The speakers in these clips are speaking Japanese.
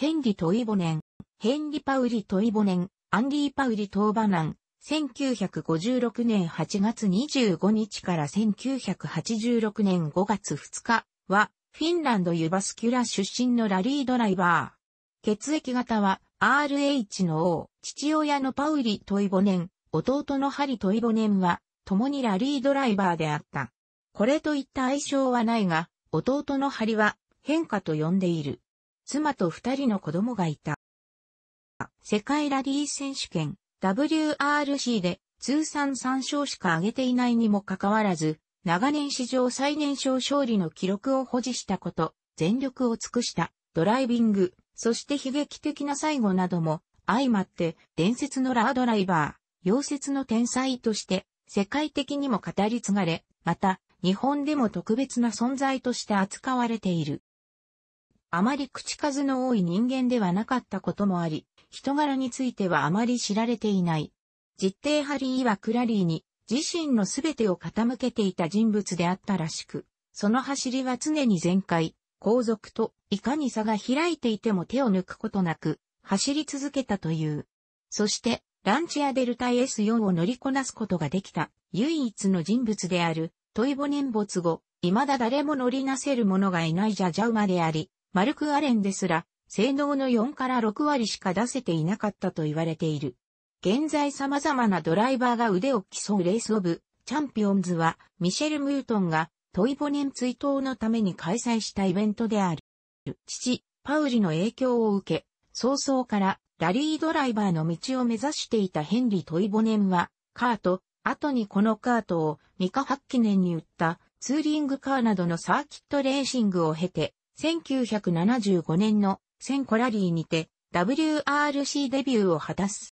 ヘンリトイボネン、ヘンリパウリトイボネン、アンディ・パウリ・トーバナン、1956年8月25日から1986年5月2日は、フィンランドユバスキュラ出身のラリードライバー。血液型は RH の O、父親のパウリ・トイボネン、弟のハリ・トイボネンは、共にラリードライバーであった。これといった相性はないが、弟のハリは変化と呼んでいる。妻と二人の子供がいた。世界ラリー選手権 WRC で通算3勝しか挙げていないにもかかわらず、長年史上最年少勝利の記録を保持したこと、全力を尽くした、ドライビング、そして悲劇的な最後なども、相まって伝説のラードライバー、溶接の天才として世界的にも語り継がれ、また日本でも特別な存在として扱われている。あまり口数の多い人間ではなかったこともあり、人柄についてはあまり知られていない。実定ハリーはクラリーに自身の全てを傾けていた人物であったらしく、その走りは常に全開、後続といかに差が開いていても手を抜くことなく走り続けたという。そして、ランチアデルタ S4 を乗りこなすことができた唯一の人物であるトイボ念没後、未だ誰も乗りなせる者がいないジャジャウマであり、マルク・アレンですら、性能の4から6割しか出せていなかったと言われている。現在様々なドライバーが腕を競うレースオブ、チャンピオンズは、ミシェル・ムートンが、トイボネン追悼のために開催したイベントである。父、パウリの影響を受け、早々からラリードライバーの道を目指していたヘンリー・トイボネンは、カート、後にこのカートをミカ・ハッキネンに売ったツーリングカーなどのサーキットレーシングを経て、1975年のセンコラリーにて WRC デビューを果たす。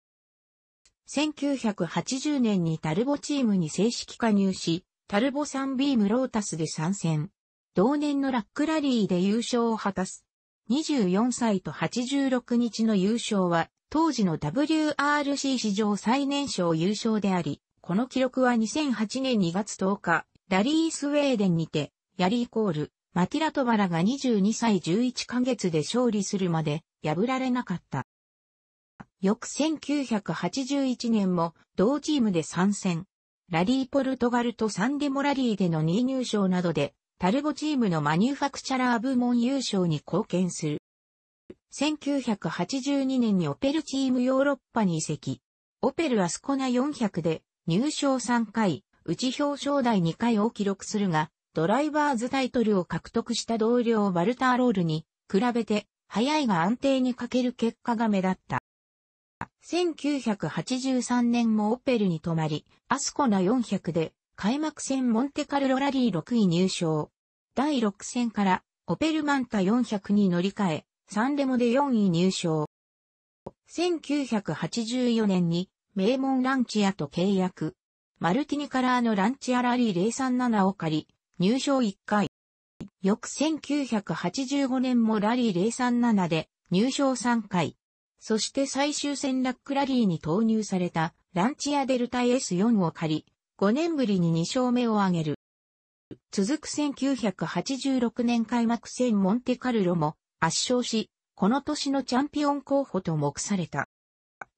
1980年にタルボチームに正式加入し、タルボサンビームロータスで参戦。同年のラックラリーで優勝を果たす。24歳と86日の優勝は、当時の WRC 史上最年少優勝であり、この記録は2008年2月10日、ラリースウェーデンにて、ヤリーコール、マティラトバラが22歳11ヶ月で勝利するまで破られなかった。翌1981年も同チームで参戦。ラリーポルトガルとサンデモラリーでの2位入賞などで、タルボチームのマニュファクチャラー部門優勝に貢献する。1982年にオペルチームヨーロッパに移籍。オペルアスコナ400で入賞3回、内表彰台2回を記録するが、ドライバーズタイトルを獲得した同僚バルターロールに比べて早いが安定に欠ける結果が目立った。1983年もオペルに泊まり、アスコナ400で開幕戦モンテカルロラリー6位入賞。第6戦からオペルマンタ400に乗り換え、サンレモで4位入賞。1984年に名門ランチアと契約。マルティニカラーのランチアラリー037を借り、入賞1回。翌1985年もラリー037で入賞3回。そして最終戦ラックラリーに投入されたランチアデルタ S4 を借り、5年ぶりに2勝目を挙げる。続く1986年開幕戦モンテカルロも圧勝し、この年のチャンピオン候補と目された。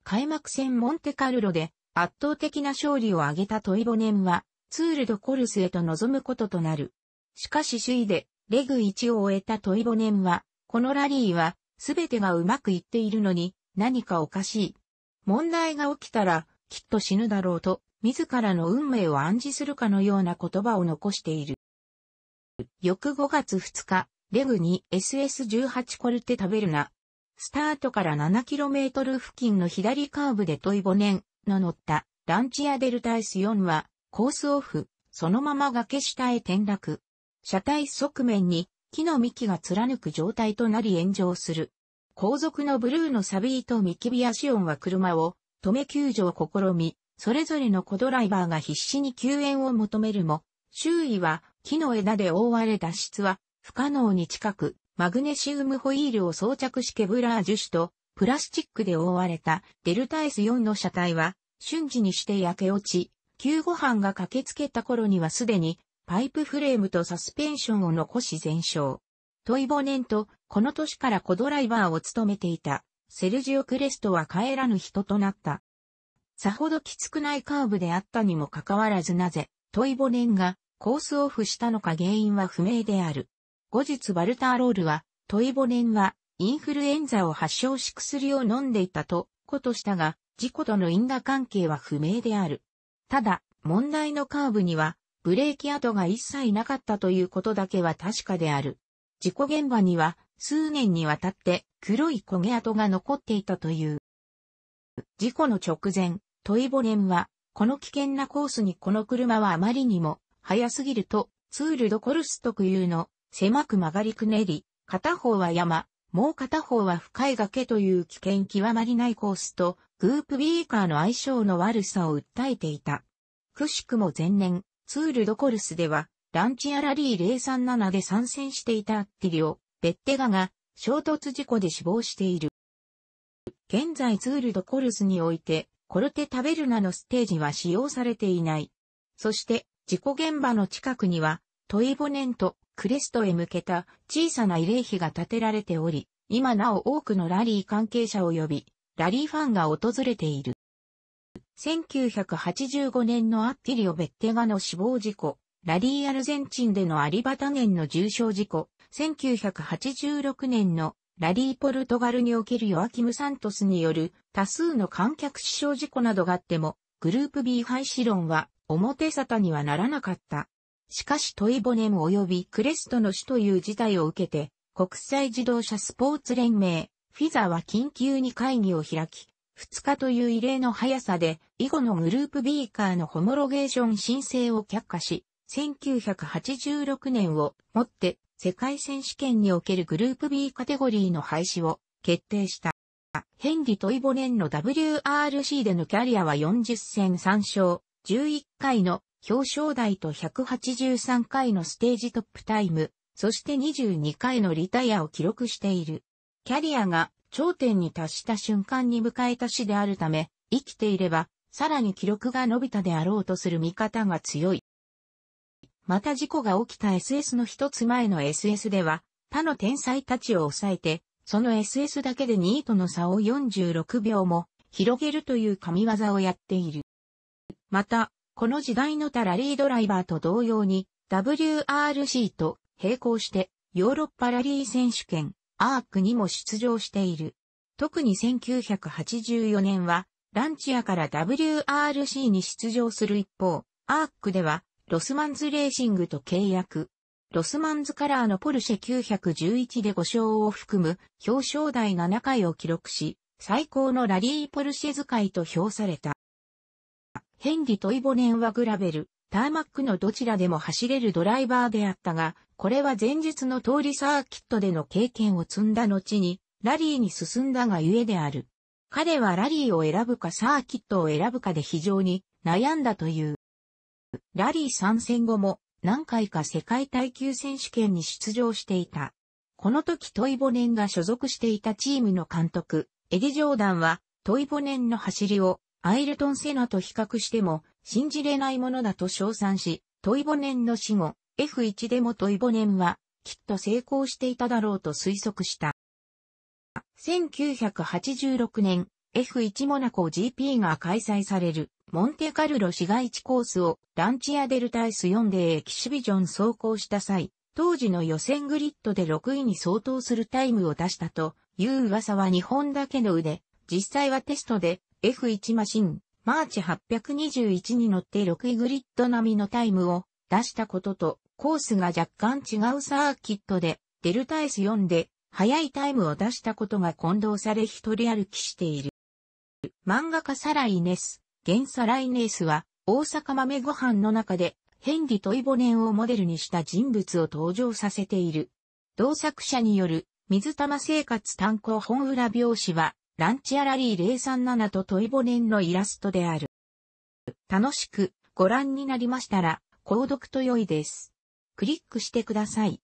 開幕戦モンテカルロで圧倒的な勝利を挙げたトイボネンは、ツールドコルスへと臨むこととなる。しかし首位で、レグ1を終えたトイボネンは、このラリーは、すべてがうまくいっているのに、何かおかしい。問題が起きたら、きっと死ぬだろうと、自らの運命を暗示するかのような言葉を残している。翌5月2日、レグに SS18 コルテ食べるな。スタートから 7km 付近の左カーブでトイボネンの乗ったランチアデルタイス4はコースオフ、そのまま崖下へ転落。車体側面に木の幹が貫く状態となり炎上する。後続のブルーのサビーとミキビアシオンは車を止め救助を試み、それぞれの小ドライバーが必死に救援を求めるも、周囲は木の枝で覆われ脱出は不可能に近く、マグネシウムホイールを装着しケブラー樹脂とプラスチックで覆われたデルタ S4 の車体は瞬時にして焼け落ち、救護班が駆けつけた頃にはすでに、パイプフレームとサスペンションを残し全焼。トイボネンと、この年から子ドライバーを務めていた、セルジオ・クレストは帰らぬ人となった。さほどきつくないカーブであったにもかかわらずなぜ、トイボネンがコースオフしたのか原因は不明である。後日バルターロールは、トイボネンはインフルエンザを発症し薬を飲んでいたと、ことしたが、事故との因果関係は不明である。ただ、問題のカーブには、ブレーキ跡が一切なかったということだけは確かである。事故現場には、数年にわたって黒い焦げ跡が残っていたという。事故の直前、トイボレンは、この危険なコースにこの車はあまりにも、速すぎると、ツールドコルス特有の、狭く曲がりくねり、片方は山、もう片方は深い崖という危険極まりないコースと、グープビーカーの相性の悪さを訴えていた。くしくも前年、ツールドコルスでは、ランチアラリー037で参戦していたアッティリオ、ベッテガが衝突事故で死亡している。現在ツールドコルスにおいて、コルテタベルナのステージは使用されていない。そして、事故現場の近くには、トイボネント、クレストへ向けた小さな慰霊碑が建てられており、今なお多くのラリー関係者呼びラリーファンが訪れている。1985年のアッティリオ・ベッテガの死亡事故、ラリーアルゼンチンでのアリバタゲンの重傷事故、1986年のラリーポルトガルにおけるヨアキム・サントスによる多数の観客死傷事故などがあっても、グループ B 廃止論は表沙汰にはならなかった。しかしトイボネム及びクレストの死という事態を受けて、国際自動車スポーツ連盟フィザは緊急に会議を開き、2日という異例の早さで、以後のグループ B カーのホモロゲーション申請を却下し、1986年をもって世界選手権におけるグループ B カテゴリーの廃止を決定した。ヘンリトイボレンの WRC でのキャリアは40戦3勝、11回の表彰台と183回のステージトップタイム、そして22回のリタイアを記録している。キャリアが頂点に達した瞬間に迎えた死であるため、生きていれば、さらに記録が伸びたであろうとする見方が強い。また事故が起きた SS の一つ前の SS では、他の天才たちを抑えて、その SS だけで2位との差を46秒も広げるという神業をやっている。また、この時代のタラリードライバーと同様に WRC と並行してヨーロッパラリー選手権、アークにも出場している。特に1984年は、ランチアから WRC に出場する一方、アークでは、ロスマンズレーシングと契約。ロスマンズカラーのポルシェ911で5勝を含む表彰台7回を記録し、最高のラリーポルシェ使いと評された。ヘンリ・トイボネンはグラベル、ターマックのどちらでも走れるドライバーであったが、これは前日の通りサーキットでの経験を積んだ後に、ラリーに進んだがゆえである。彼はラリーを選ぶかサーキットを選ぶかで非常に悩んだという。ラリー参戦後も何回か世界耐久選手権に出場していた。この時トイボネンが所属していたチームの監督、エディ・ジョーダンはトイボネンの走りをアイルトン・セナと比較しても信じれないものだと称賛し、トイボネンの死後、F1 でもトイボネンはきっと成功していただろうと推測した。1986年、F1 モナコ GP が開催されるモンテカルロ市街地コースをランチアデルタイス4でエキシビジョン走行した際、当時の予選グリッドで6位に相当するタイムを出したという噂は日本だけの腕、実際はテストで F1 マシン、マーチ821に乗って6位グリッド並みのタイムを出したことと、コースが若干違うサーキットで、デルタ S4 で、速いタイムを出したことが混同され一人歩きしている。漫画家サライネス、原サライネスは、大阪豆ご飯の中で、ヘンリ・トイボネンをモデルにした人物を登場させている。同作者による、水玉生活単行本裏表紙は、ランチアラリー037とトイボネンのイラストである。楽しくご覧になりましたら、購読と良いです。クリックしてください。